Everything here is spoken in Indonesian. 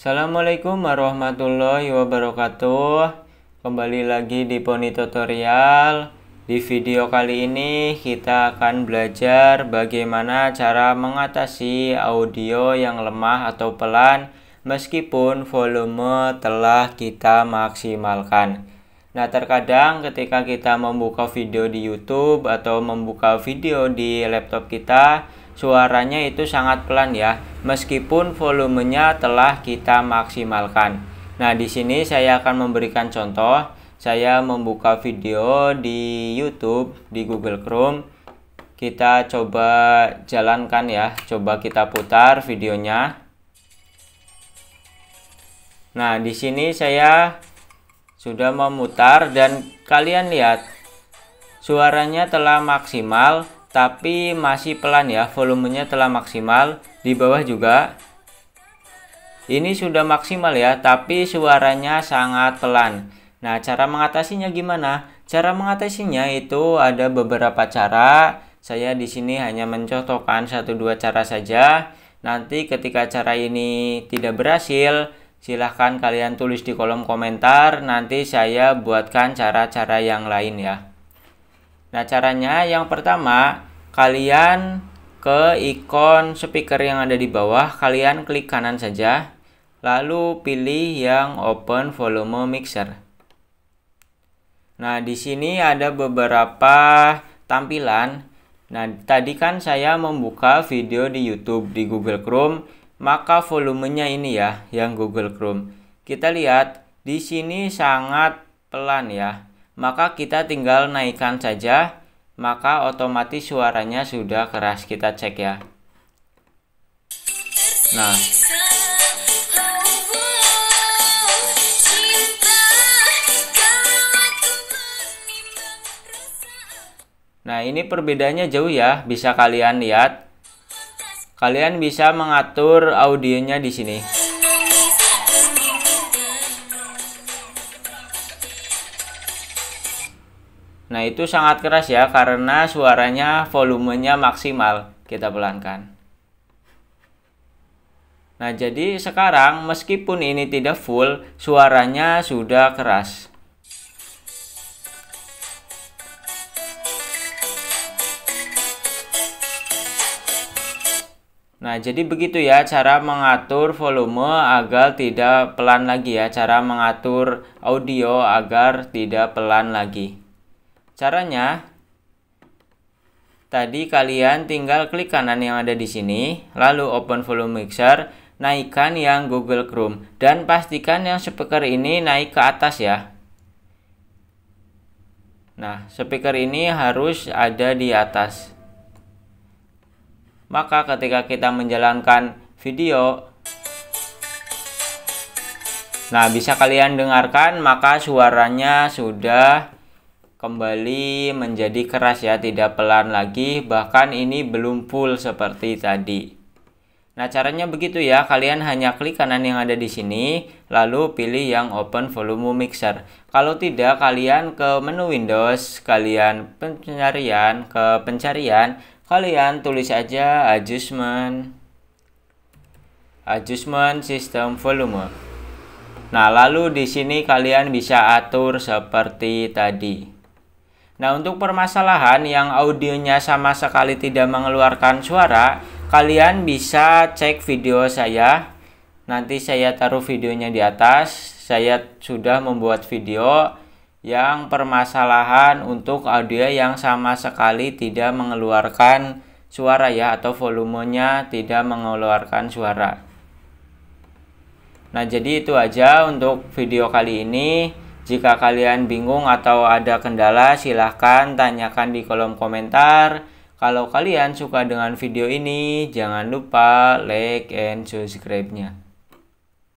Assalamualaikum warahmatullahi wabarakatuh Kembali lagi di Pony Tutorial Di video kali ini kita akan belajar bagaimana cara mengatasi audio yang lemah atau pelan Meskipun volume telah kita maksimalkan Nah terkadang ketika kita membuka video di Youtube atau membuka video di laptop kita suaranya itu sangat pelan ya meskipun volumenya telah kita maksimalkan nah di sini saya akan memberikan contoh saya membuka video di YouTube di Google Chrome kita coba jalankan ya coba kita putar videonya nah di sini saya sudah memutar dan kalian lihat suaranya telah maksimal tapi masih pelan ya volumenya telah maksimal di bawah juga ini sudah maksimal ya tapi suaranya sangat pelan nah cara mengatasinya gimana cara mengatasinya itu ada beberapa cara saya di sini hanya mencontohkan satu dua cara saja nanti ketika cara ini tidak berhasil silahkan kalian tulis di kolom komentar nanti saya buatkan cara-cara yang lain ya nah caranya yang pertama kalian ke ikon speaker yang ada di bawah, kalian klik kanan saja, lalu pilih yang open volume mixer. Nah, di sini ada beberapa tampilan. Nah, tadi kan saya membuka video di YouTube di Google Chrome, maka volumenya ini ya yang Google Chrome. Kita lihat di sini sangat pelan ya. Maka kita tinggal naikkan saja maka otomatis suaranya sudah keras kita cek ya nah Nah ini perbedaannya jauh ya, bisa kalian lihat. Kalian bisa mengatur audionya di sini. Nah itu sangat keras ya karena suaranya volumenya maksimal kita pelankan. Nah jadi sekarang meskipun ini tidak full suaranya sudah keras. Nah jadi begitu ya cara mengatur volume agar tidak pelan lagi ya cara mengatur audio agar tidak pelan lagi. Caranya, tadi kalian tinggal klik kanan yang ada di sini, lalu open volume mixer, naikkan yang Google Chrome, dan pastikan yang speaker ini naik ke atas ya. Nah, speaker ini harus ada di atas. Maka ketika kita menjalankan video, nah bisa kalian dengarkan maka suaranya sudah kembali menjadi keras ya, tidak pelan lagi, bahkan ini belum full seperti tadi. Nah, caranya begitu ya. Kalian hanya klik kanan yang ada di sini, lalu pilih yang open volume mixer. Kalau tidak, kalian ke menu Windows, kalian pencarian, ke pencarian, kalian tulis aja adjustment adjustment system volume. Nah, lalu di sini kalian bisa atur seperti tadi. Nah, untuk permasalahan yang audionya sama sekali tidak mengeluarkan suara, kalian bisa cek video saya. Nanti saya taruh videonya di atas. Saya sudah membuat video yang permasalahan untuk audio yang sama sekali tidak mengeluarkan suara ya atau volumenya tidak mengeluarkan suara. Nah, jadi itu aja untuk video kali ini. Jika kalian bingung atau ada kendala, silahkan tanyakan di kolom komentar. Kalau kalian suka dengan video ini, jangan lupa like and subscribe-nya.